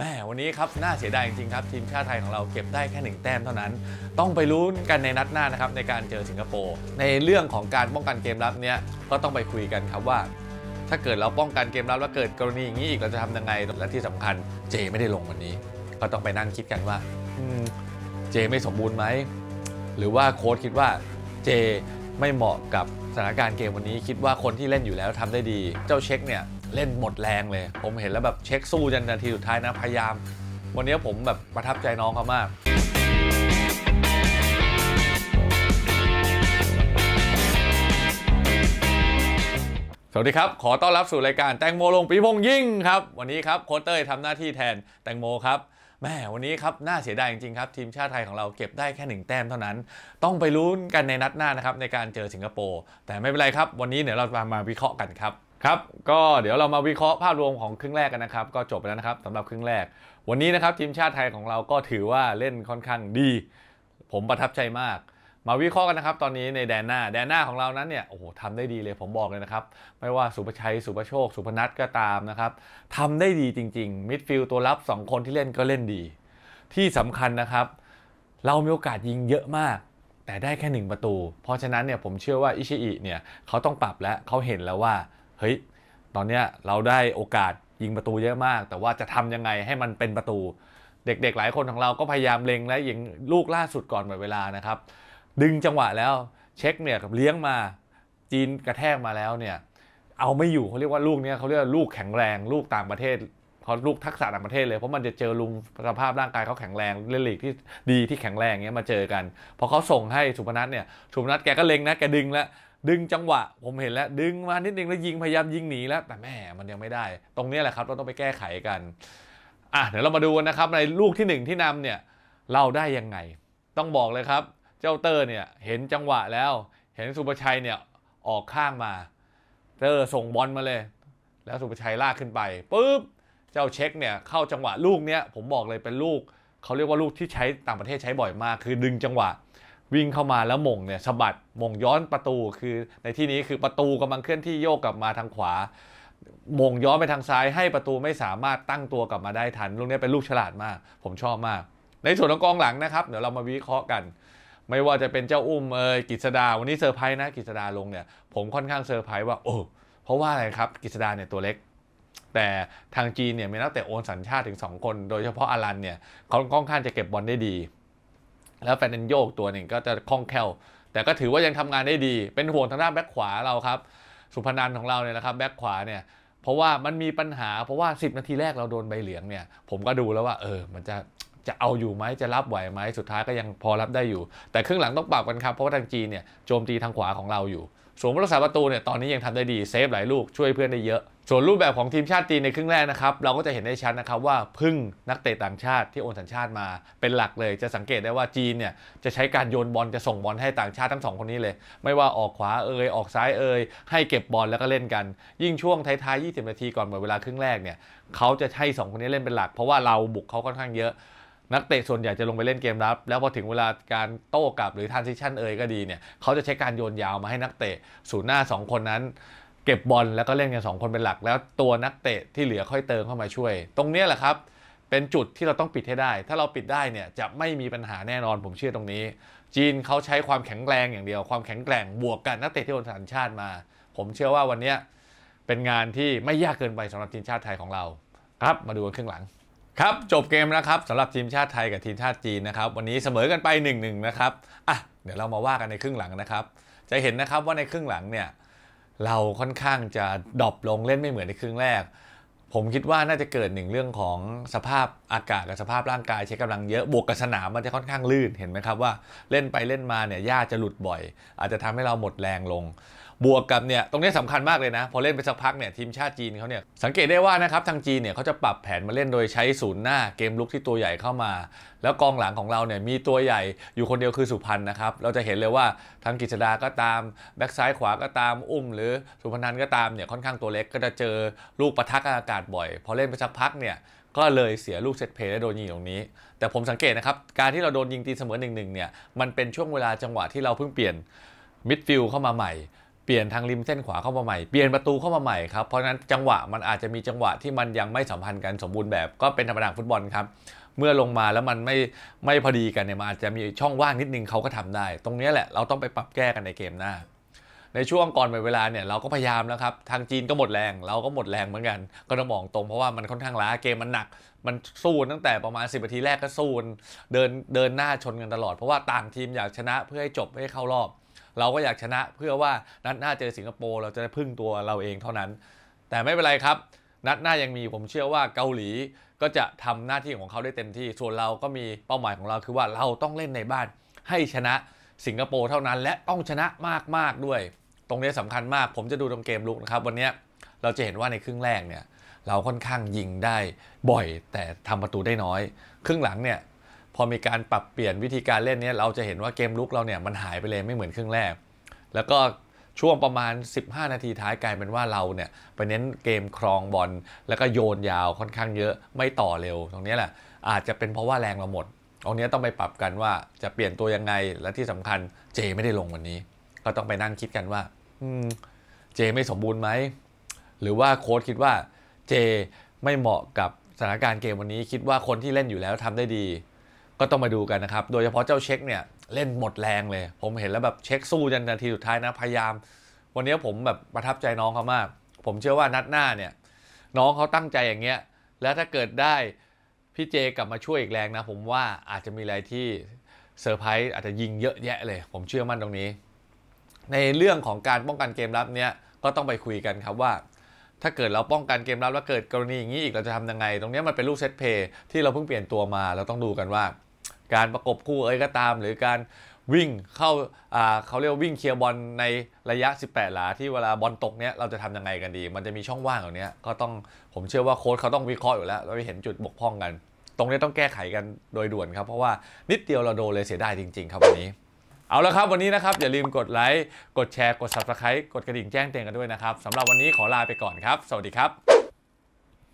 แม่วันนี้ครับน่าเสียดายจริงๆครับทีมชาติไทยของเราเก็บได้แค่หนึ่งแต้มเท่านั้น ต้องไปลุ้นกันในนัดหน้านะครับในการเจอสิงคโปร์ในเรื่องของการป้องกันเกมรับเนี้ยก็ต้องไปคุยกันครับว่า ถ้าเกิดเราป้องกันเกมรับแล้วเกิดกรณีอย่างนี้อีกเราจะทำยังไงและที่สำคัญเจไม่ได้ลงวันนี้ ก็ต้องไปนั่งคิดกันว่าเจไม่สมบูรณ์ไหมหรือว่าโค้ชคิดว่าเจไม่เหมาะกับสถานการณ์เกมวันนี้คิดว่าคนที่เล่นอยู่แล้วทำได้ดีเจ้าเช็คเนี่ยเล่นหมดแรงเลย ผมเห็นแล้วแบบเช็คสู้จนนาทีสุดท้ายนะ พยายาม วันนี้ผมแบบประทับใจน้องเขามาก สวัสดีครับ ขอต้อนรับสู่รายการแตงโมลงปีพงยิ่งครับ วันนี้ครับโคเต้ยทำหน้าที่แทนแตงโมครับ แม่วันนี้ครับน่าเสียดายจริงๆครับ ทีมชาติไทยของเราเก็บได้แค่หนึ่งแต้มเท่านั้น ต้องไปลุ้นกันในนัดหน้านะครับในการเจอสิงคโปร์ แต่ไม่เป็นไรครับ วันนี้เดี๋ยวเรามาวิเคราะห์กันครับครับ ก็เดี๋ยวเรามาวิเคราะห์ภาพรวมของครึ่งแรกกันนะครับ ก็จบไปแล้วนะครับสำหรับครึ่งแรก วันนี้นะครับทีมชาติไทยของเราก็ถือว่าเล่นค่อนข้างดี ผมประทับใจมาก มาวิเคราะห์กันนะครับ ตอนนี้ในแดนหน้า แดนหน้าของเรานั้นเนี่ย โอ้โหทำได้ดีเลยผมบอกเลยนะครับ ไม่ว่าสุภชัย สุภโชค สุพนัทก็ตามนะครับทำได้ดีจริงๆมิดฟิลด์ตัวรับ 2 คนที่เล่นก็เล่นดี ที่สำคัญนะครับ เรามีโอกาสยิงเยอะมาก แต่ได้แค่1ประตู เพราะฉะนั้นเนี่ยผมเชื่อว่าอิชิอิเนี่ยเขาต้องปรับและเขาเห็นแล้วว่าเฮ้ย ตอนเนี้ยเราได้โอกาสยิงประตูเยอะมาก แต่ว่าจะทำยังไงให้มันเป็นประตู เด็กๆหลายคนของเราก็พยายามเล็งและยิงลูกล่าสุดก่อนหมดเวลานะครับดึงจังหวะแล้วเช็คเนี่ยกับเลี้ยงมาจีนกระแทกมาแล้วเนี่ย เอาไม่อยู่เขาเรียกว่าลูกเนี้ยเขาเรียกลูกแข็งแรงลูกต่างประเทศเขาลูกทักษะต่างประเทศเลยเพราะมันจะเจอลุงสภาพร่างกายเขาแข็งแรงเล่นลีกที่ดีที่แข็งแรงเงี้ยมาเจอกันพอเขาส่งให้สุพนัทเนี่ยสุพนัทแกก็เล็งนะแกดึงแล้วดึงจังหวะ ผมเห็นแล้วดึงมานิดนึงแล้วยิงพยายามยิงหนีแล้ว แต่แม่มันยังไม่ได้ ตรงนี้แหละครับเราต้องไปแก้ไขกัน อ่ะเดี๋ยวเรามาดูนะครับในลูกที่1ที่นำเนี่ยเราได้ยังไง ต้องบอกเลยครับ เจ้าเตอร์เนี่ยเห็นจังหวะแล้ว เห็นสุประชัยเนี่ยออกข้างมาเตอร์ส่งบอลมาเลย แล้วสุประชัยลากขึ้นไปปุ๊บเจ้าเช็คเนี่ยเข้าจังหวะลูกเนี้ยผมบอกเลยเป็นลูกเขาเรียกว่าลูกที่ใช้ต่างประเทศใช้บ่อยมากคือดึงจังหวะวิ่งเข้ามาแล้วมงเนี่ยสะบัดมงย้อนประตูคือในที่นี้คือประตูกำลังเคลื่อนที่โยกกลับมาทางขวามงย้อนไปทางซ้ายให้ประตูไม่สามารถตั้งตัวกลับมาได้ทัน ลูกนี้เป็นลูกฉลาดมาก ผมชอบมาก ในส่วนของกองหลังนะครับ เดี๋ยวเรามาวิเคราะห์กัน ไม่ว่าจะเป็นเจ้าอุ้มเอยกิษดาวันนี้เซอร์ไพรส์นะ กิษดาลงเนี่ยผมค่อนข้างเซอร์ไพรส์ว่าโอ้เพราะว่าอะไรครับกิษดาเนี่ยตัวเล็กแต่ทางจีนเนี่ยมีนักเตะโอนสัญชาติถึง2คนโดยเฉพาะอารันเนี่ยเขาค่อนข้างจะเก็บบอลได้ดีแล้วแฟนเนโยกตัวหนึ่งก็จะคล่องแคล่วแต่ก็ถือว่ายังทำงานได้ดี เป็นห่วงทางด้านแบ็คขวาเราครับ สุพนันของเราเนี่ยนะครับ แบ็คขวาเนี่ยเพราะว่ามันมีปัญหาเพราะว่า 10 นาทีแรกเราโดนใบเหลืองเนี่ยผมก็ดูแล้วว่าเออมันจะจะเอาอยู่ไหมจะรับไหวไหมสุดท้ายก็ยังพอรับได้อยู่ แต่ครึ่งหลังต้องปรับกันครับเพราะว่าทางจีนเนี่ยโจมตีทางขวาของเราอยู่ส่วนผู้รักษาประตูเนี่ยตอนนี้ยังทำได้ดีเซฟหลายลูกช่วยเพื่อนได้เยอะ ส่วนรูปแบบของทีมชาติจีนในครึ่งแรกนะครับ เราก็จะเห็นได้ชัดนะครับว่าพึ่งนักเตะต่างชาติที่โอนสัญชาติมาเป็นหลักเลย จะสังเกตได้ว่าจีนเนี่ยจะใช้การโยนบอลจะส่งบอลให้ต่างชาติทั้งสองคนนี้เลย ไม่ว่าออกขวาเอ่ยออกซ้ายเอ่ยให้เก็บบอลแล้วก็เล่นกัน ยิ่งช่วงท้ายๆ20นาทีก่อนหมดเวลาครึ่งแรกเนี่ยเขาจะให้2คนนี้เล่นเป็นหลักเพราะว่าเราบุกเขาค่อนข้างเยอะนักเตะส่วนใหญ่จะลงไปเล่นเกมรับ แล้วพอถึงเวลาการโต้กลับหรือทันซิชันเอ่ยก็ดีเนี่ยเขาจะใช้การโยนยาวมาให้นักเตะศูนย์หน้า 2 คนนั้น เก็บบอลแล้วก็เล่นกัน 2 คนเป็นหลัก แล้วตัวนักเตะที่เหลือค่อยเติมเข้ามาช่วย ตรงนี้แหละครับ เป็นจุดที่เราต้องปิดให้ได้ ถ้าเราปิดได้เนี่ยจะไม่มีปัญหาแน่นอนผมเชื่อตรงนี้ จีนเขาใช้ความแข็งแรงอย่างเดียว ความแข็งแกร่งบวกกันนักเตะที่โดนสัญชาติมา ผมเชื่อว่าวันนี้เป็นงานที่ไม่ยากเกินไปสำหรับทีมชาติไทยของเราครับมาดูกันครึ่งหลังครับ จบเกมแล้วครับสำหรับทีมชาติไทยกับทีมชาติจีนนะครับวันนี้เสมอกันไป1-1นะครับอ่ะเดี๋ยวเรามาว่ากันในครึ่งหลังนะครับ จะเห็นนะครับว่าในครึ่งหลังเนี่ยเราค่อนข้างจะดรอปลงเล่นไม่เหมือนในครึ่งแรก ผมคิดว่าน่าจะเกิดหนึ่งเรื่องของสภาพอากาศกับสภาพร่างกายใช้กำลังเยอะบวกกับสนามมันจะค่อนข้างลื่นเห็นไหมครับว่า เล่นไปเล่นมาเนี่ยหญ้าจะหลุดบ่อย อาจจะทำให้เราหมดแรงลงบวกกับเนี่ยตรงนี้สำคัญมากเลยนะ พอเล่นไปสักพักเนี่ยทีมชาติจีนเขาเนี่ยสังเกตได้ว่านะครับ ทางจีนเนี่ยเขาจะปรับแผนมาเล่นโดยใช้ศูนย์หน้าเกมลุกที่ตัวใหญ่เข้ามา แล้วกองหลังของเราเนี่ยมีตัวใหญ่อยู่คนเดียวคือสุพรรณนะครับ เราจะเห็นเลยว่าทางกิจดาก็ตาม แบ็กซ้ายขวาก็ตามอุ้มหรือสุพรรณนนัก็ตามเนี่ยค่อนข้างตัวเล็กก็จะเจอลูกปะทะกอากาศบ่อยพอเล่นไปสักพักเนี่ยก็เลยเสียลูกเซตเพย์และโดนยิงตรงนี้ แต่ผมสังเกตนะครับการที่เราโดนยิงตีเสมอหนึ่งหนึ่งเนี่ยมันเป็นช่วงเวลาจังหวะที่เราเพิ่งเปลี่ยนมิดฟิลด์เข้ามาใหม่เปลี่ยนทางริมเส้นขวาเข้ามาใหม่ เปลี่ยนประตูเข้ามาใหม่ครับ เพราะนั้นจังหวะมันอาจจะมีจังหวะที่มันยังไม่สัมพันธ์กันสมบูรณ์แบบก็เป็นธรรมดาฟุตบอลครับ เมื่อลงมาแล้วมันไม่ไม่พอดีกันเนี่ยมัน อาจจะมีช่องว่างนิดนึงเขาก็ทำได้ ตรงนี้แหละเราต้องไปปรับแก้กันในเกมหน้า ในช่วงก่อนเวลาเนี่ยเราก็พยายามแล้วครับทางจีนก็หมดแรง เราก็หมดแรงเหมือนกัน ก็ต้องมองตรงเพราะว่ามันค่อนข้างล้าเกมมันหนัก มันสู้ตั้งแต่ประมาณ10นาทีแรกก็สู้เดินเดินหน้าชนกันตลอด เพราะว่าต่างทีมอยากชนะเพื่อให้จบให้เข้ารอบเราก็อยากชนะเพื่อว่านัดหน้าเจอสิงคโปร์เราจะได้พึ่งตัวเราเองเท่านั้น แต่ไม่เป็นไรครับ นัดหน้ายังมีผมเชื่อว่าเกาหลี ก็จะทำหน้าที่ของเขาได้เต็มที่ ส่วนเราก็มีเป้าหมายของเราคือว่าเราต้องเล่นในบ้าน ให้ชนะสิงคโปร์เท่านั้น และต้องชนะมากๆ ด้วย ตรงนี้สำคัญมาก ผมจะดูตรงเกมลุกนะครับ วันนี้เราจะเห็นว่าในครึ่งแรกเนี่ยเราค่อนข้างยิงได้บ่อย แต่ทำประตูได้น้อย ครึ่งหลังเนี่ยพอมีการปรับเปลี่ยนวิธีการเล่นเนี่ยเราจะเห็นว่าเกมลุกเราเนี่ยมันหายไปเลยไม่เหมือนครึ่งแรก แล้วก็ช่วงประมาณ 15 นาทีท้ายกลายเป็นว่าเราเนี่ย ไปเน้นเกมครองบอล แล้วก็โยนยาวค่อนข้างเยอะไม่ต่อเร็ว ตรงนี้แหละอาจจะเป็นเพราะว่าแรงเราหมด ตรงนี้ต้องไปปรับกันว่าจะเปลี่ยนตัวยังไง และที่สำคัญเจไม่ได้ลงวันนี้ ก็ต้องไปนั่งคิดกันว่าเจไม่สมบูรณ์ไหมหรือว่าโค้ชคิดว่าเจไม่เหมาะกับสถานการณ์เกมวันนี้ คิดว่าคนที่เล่นอยู่แล้วทำได้ดีก็ต้องมาดูกันนะครับ โดยเฉพาะเจ้าเช็คเนี่ยเล่นหมดแรงเลย ผมเห็นแล้วแบบเช็คสู้จนนาทีสุดท้ายนะพยายาม วันนี้ผมแบบประทับใจน้องเขามาก ผมเชื่อว่านัดหน้าเนี่ยน้องเขาตั้งใจอย่างเงี้ย แล้วถ้าเกิดได้พี่เจกลับมาช่วยอีกแรงนะ ผมว่าอาจจะมีอะไรที่เซอร์ไพรส์อาจจะยิงเยอะแยะเลย ผมเชื่อมั่นตรงนี้ ในเรื่องของการป้องกันเกมรับเนี่ยก็ต้องไปคุยกันครับว่า ถ้าเกิดเราป้องกันเกมรับแล้วเกิดกรณีอย่างนี้อีกเราจะทำยังไง ตรงนี้มันเป็นลูกเซตเพย์ที่เราเพิ่งเปลี่ยนตัวมาเราต้องดูกันว่าการประกบคู่เอ้ยก็ตามหรือการวิ่งเข้าเขาเรียกวิ่งเคลียร์บอลในระยะ 18 หลา ที่เวลาบอลตกเนี้ยเราจะทํำยังไงกันดี มันจะมีช่องว่างอย่างเนี้ยก็ต้องผมเชื่อว่าโค้ชเขาต้องวิเคราะห์อยู่แล้วเราเห็นจุดบกพร่องกัน ตรงนี้ต้องแก้ไขกันโดยด่วนครับ เพราะว่านิดเดียวเราโดนเลยเสียดายจริง ๆ ครับวันนี้เอาละครับวันนี้นะครับอย่าลืมกดไลค์กดแชร์กด Subscribe กดกระดิ่งแจ้งเตือนกันด้วยนะครับสำหรับวันนี้ขอลาไปก่อนครับ สวัสดีครับ